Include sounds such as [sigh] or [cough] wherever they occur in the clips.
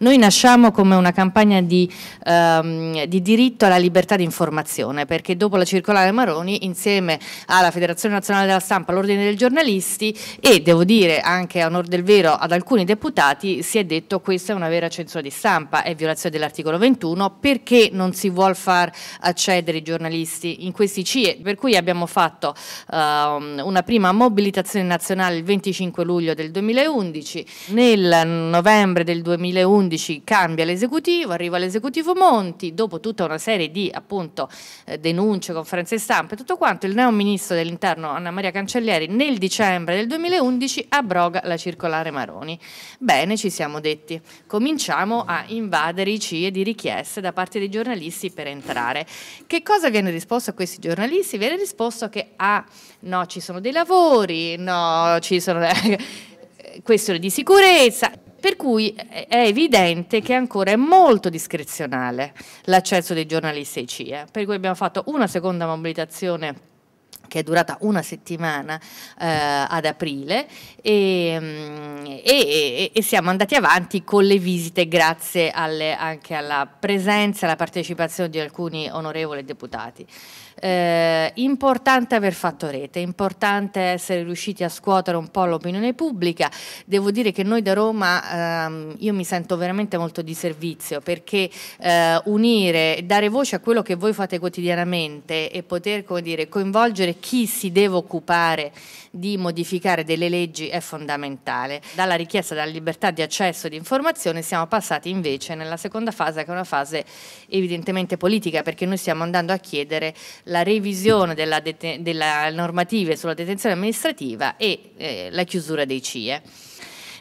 Noi nasciamo come una campagna di, ehm, di, diritto alla libertà di informazione, perché dopo la circolare Maroni, insieme alla Federazione Nazionale della Stampa, all'Ordine dei Giornalisti e, devo dire, anche a onore del vero ad alcuni deputati, si è detto che questa è una vera censura di stampa, è violazione dell'articolo 21, perché non si vuole far accedere i giornalisti in questi CIE? Per cui abbiamo fatto ehm, una prima mobilitazione nazionale il 25 luglio del 2011, nel novembre del 2011 2011 cambia l'esecutivo, arriva l'esecutivo Monti, dopo tutta una serie di appunto, eh, denunce, conferenze stampa e tutto quanto, il neo ministro dell'interno Anna Maria Cancellieri nel dicembre del 2011 abroga la circolare Maroni. Bene, ci siamo detti, cominciamo a invadere i CIE di richieste da parte dei giornalisti per entrare. Che cosa viene risposto a questi giornalisti? Viene risposto che ah, no, ci sono dei lavori, no, ci sono [laughs] eh, questioni di sicurezza. Per cui è evidente che ancora è molto discrezionale l'accesso dei giornalisti ai CIA, per cui abbiamo fatto una seconda mobilitazione che è durata una settimana eh, ad aprile mm, e, e, e, siamo andati avanti con le visite grazie alle, anche alla presenza e alla partecipazione di alcuni onorevoli deputati. Eh, importante aver fatto rete, importante essere riusciti a scuotere un po' l'opinione pubblica. Devo dire che noi da Roma ehm, io mi sento veramente molto di servizio perché eh, unire, dare voce a quello che voi fate quotidianamente e poter come dire, coinvolgere chi si deve occupare di modificare delle leggi è fondamentale. Dalla richiesta della libertà di accesso e di informazione siamo passati invece nella seconda fase che è una fase evidentemente politica perché noi stiamo andando a chiedere la revisione della, della normativa sulla detenzione amministrativa e eh, la chiusura dei CIE.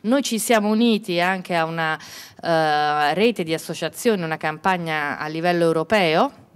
Noi ci siamo uniti anche a una eh, rete di associazioni, una campagna a livello europeo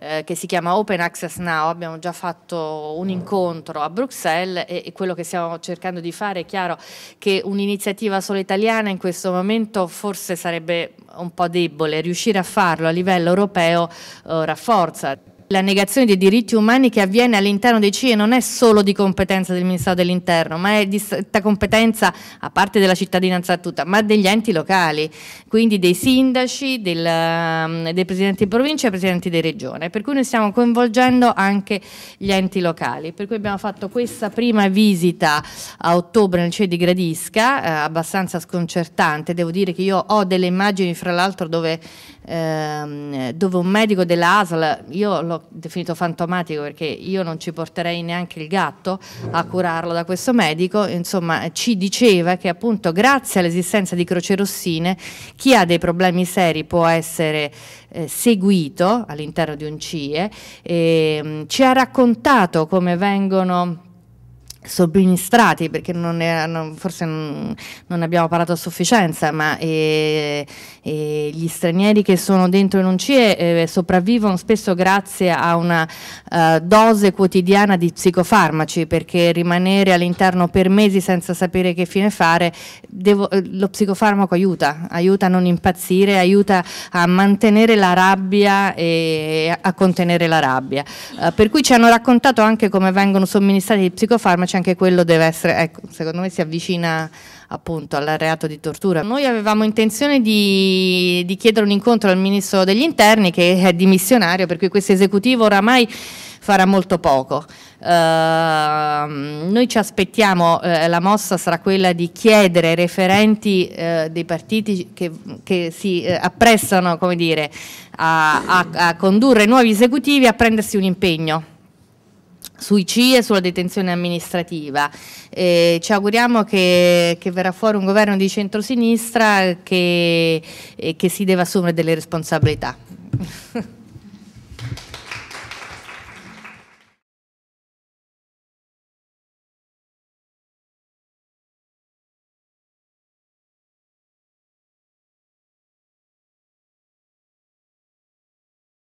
eh, che si chiama Open Access Now, abbiamo già fatto un incontro a Bruxelles e, e quello che stiamo cercando di fare è chiaro che un'iniziativa solo italiana in questo momento forse sarebbe un po' debole, riuscire a farlo a livello europeo eh, rafforza la negazione dei diritti umani che avviene all'interno dei CIE non è solo di competenza del Ministero dell'Interno, ma è di stretta competenza, a parte della cittadinanza tutta, ma degli enti locali, quindi dei sindaci, del, um, dei presidenti di provincia e presidenti di regione, per cui noi stiamo coinvolgendo anche gli enti locali, per cui abbiamo fatto questa prima visita a ottobre nel CIE di Gradisca, eh, abbastanza sconcertante, devo dire che io ho delle immagini fra l'altro dove, ehm, dove un medico della ASL, io l'ho definito fantomatico perché io non ci porterei neanche il gatto a curarlo da questo medico, insomma ci diceva che appunto grazie all'esistenza di croce rossine chi ha dei problemi seri può essere eh, seguito all'interno di un CIE, e, mh, ehm, ci ha raccontato come vengono somministrati perché non è, non, forse non, non, abbiamo parlato a sufficienza ma eh, eh, gli stranieri che sono dentro in un CIE eh, sopravvivono spesso grazie a una eh, dose quotidiana di psicofarmaci perché rimanere all'interno per mesi senza sapere che fine fare devo, eh, lo psicofarmaco aiuta aiuta a non impazzire aiuta a mantenere la rabbia e a contenere la rabbia eh, per cui ci hanno raccontato anche come vengono somministrati i psicofarmaci anche quello deve essere, ecco, secondo me si avvicina appunto al reato di tortura. Noi avevamo intenzione di, di chiedere un incontro al Ministro degli Interni che è dimissionario, per cui questo esecutivo oramai farà molto poco. Eh, noi ci aspettiamo, eh, la mossa sarà quella di chiedere ai referenti eh, dei partiti che, che si eh, apprestano come dire, a, a, a condurre nuovi esecutivi a prendersi un impegno sui CIE e sulla detenzione amministrativa. Eh, ci auguriamo che, che, verrà fuori un governo di centrosinistra che, eh, che si deve assumere delle responsabilità.